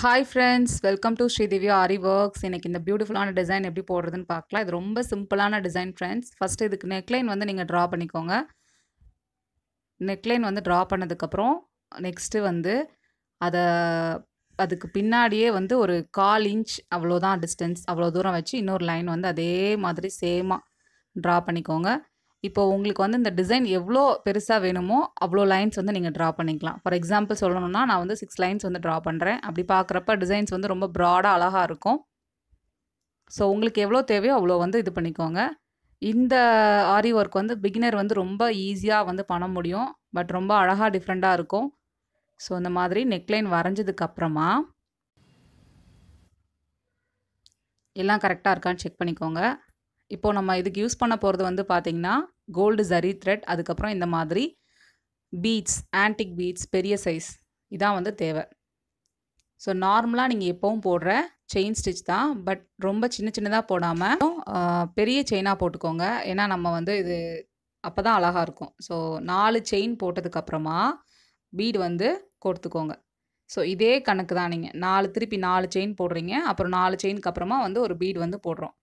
hi friends welcome to Sridivya Aari works எனக்கு இந்த பியூட்டிஃபுல்லான டிசைன் எப்படி போடுறதுன்னு பார்க்கலாம் இது ரொம்ப சிம்பிளான டிசைன் ஃப்ரெண்ட்ஸ் ஃபஸ்ட்டு இதுக்கு நெக்லைன் வந்து நீங்கள் ட்ரா பண்ணிக்கோங்க நெக்லைன் வந்து ட்ரா பண்ணதுக்கப்புறம் நெக்ஸ்ட்டு வந்து அதை அதுக்கு பின்னாடியே வந்து ஒரு கால் இன்ச் அவ்வளோதான் டிஸ்டன்ஸ் அவ்வளோ தூரம் வச்சு இன்னொரு லைன் வந்து அதே மாதிரி சேமாக ட்ரா பண்ணிக்கோங்க இப்போ உங்களுக்கு வந்து இந்த டிசைன் எவ்வளோ பெருசாக வேணுமோ அவ்வளோ லைன்ஸ் வந்து நீங்கள் ட்ரா பண்ணிக்கலாம் ஃபார் எக்ஸாம்பிள் சொல்லணும்னா நான் வந்து சிக்ஸ் லைன்ஸ் வந்து ட்ரா பண்ணுறேன் அப்படி பார்க்குறப்ப டிசைன்ஸ் வந்து ரொம்ப ப்ராடாக அழகாக இருக்கும் ஸோ உங்களுக்கு எவ்வளோ தேவையோ அவ்வளோ வந்து இது பண்ணிக்கோங்க இந்த ஆரி ஒர்க் வந்து பிகினர் வந்து ரொம்ப ஈஸியாக வந்து பண்ண முடியும் பட் ரொம்ப அழகாக டிஃப்ரெண்ட்டாக இருக்கும் ஸோ இந்த மாதிரி நெக்லைன் வரைஞ்சதுக்கப்புறமா எல்லாம் கரெக்டாக இருக்கான்னு செக் பண்ணிக்கோங்க இப்போது நம்ம இதுக்கு யூஸ் பண்ண போகிறது வந்து பார்த்திங்கன்னா கோல்டு ஜரி த்ரெட் அதுக்கப்புறம் இந்த மாதிரி பீட்ஸ் ஆன்டிக் பீட்ஸ் பெரிய சைஸ் இதான் வந்து தேவை ஸோ நார்மலாக நீங்கள் எப்போவும் போடுற செயின் ஸ்டிச் தான் பட் ரொம்ப சின்ன சின்னதாக போடாமல் பெரிய செயினாக போட்டுக்கோங்க ஏன்னா நம்ம வந்து இது அப்போ தான் அழகாக இருக்கும் ஸோ நாலு செயின் போட்டதுக்கப்புறமா பீடு வந்து கொடுத்துக்கோங்க ஸோ இதே கணக்கு தான் நீங்கள் நாலு திருப்பி நாலு செயின் போடுறீங்க அப்புறம் நாலு செயினுக்கு அப்புறமா வந்து ஒரு பீடு வந்து போடுறோம்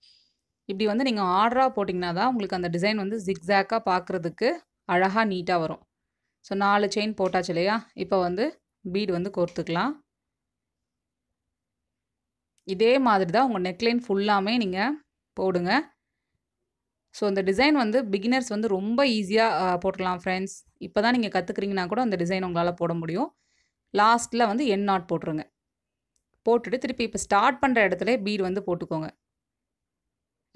இப்படி வந்து நீங்கள் ஆர்டராக போட்டிங்கன்னா தான் உங்களுக்கு அந்த டிசைன் வந்து ஜிக்ஸாக்காக பார்க்குறதுக்கு அழகாக நீட்டாக வரும் ஸோ நாலு செயின் போட்டாச்சு இல்லையா இப்போ வந்து பீடு வந்து கோர்த்துக்கலாம் இதே மாதிரி தான் உங்கள் நெக்லைன் ஃபுல்லாமே நீங்கள் போடுங்க ஸோ இந்த டிசைன் வந்து பிகினர்ஸ் வந்து ரொம்ப ஈஸியாக போட்டுக்கலாம் ஃப்ரெண்ட்ஸ் இப்போ தான் நீங்கள் கற்றுக்குறீங்கன்னா கூட அந்த டிசைன் உங்களால் போட முடியும் லாஸ்ட்டில் வந்து என் நாட் போட்டுருங்க போட்டுட்டு திருப்பி இப்போ ஸ்டார்ட் பண்ணுற இடத்துல பீடு வந்து போட்டுக்கோங்க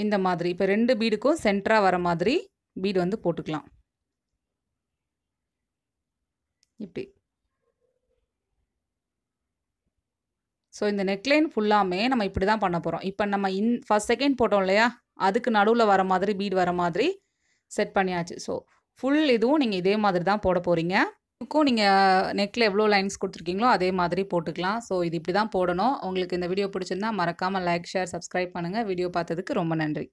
இந்த மாதிரி இப்போ ரெண்டு பீடுக்கும் சென்டராக வர மாதிரி பீடு வந்து போட்டுக்கலாம் இப்படி ஸோ இந்த நெக்லைன் ஃபுல்லாமே நம்ம இப்படி தான் பண்ண போகிறோம் இப்போ நம்ம இன் ஃபஸ்ட் செகண்ட் போட்டோம் இல்லையா அதுக்கு நடுவில் வர மாதிரி பீடு வர மாதிரி செட் பண்ணியாச்சு ஸோ ஃபுல் இதுவும் நீங்கள் இதே மாதிரி தான் போட போகிறீங்க இதுக்கும் நீங்கள் நெக்கில் எவ்வளோ லைன்ஸ் கொடுத்துருக்கீங்களோ அதே மாதிரி போட்டுக்கலாம் ஸோ இது இப்படி தான் போடணும் உங்களுக்கு இந்த வீடியோ பிடிச்சிருந்தா மறக்காமல் லைக் ஷேர் சப்ஸ்கிரைப் பண்ணுங்கள் வீடியோ பார்த்ததுக்கு ரொம்ப நன்றி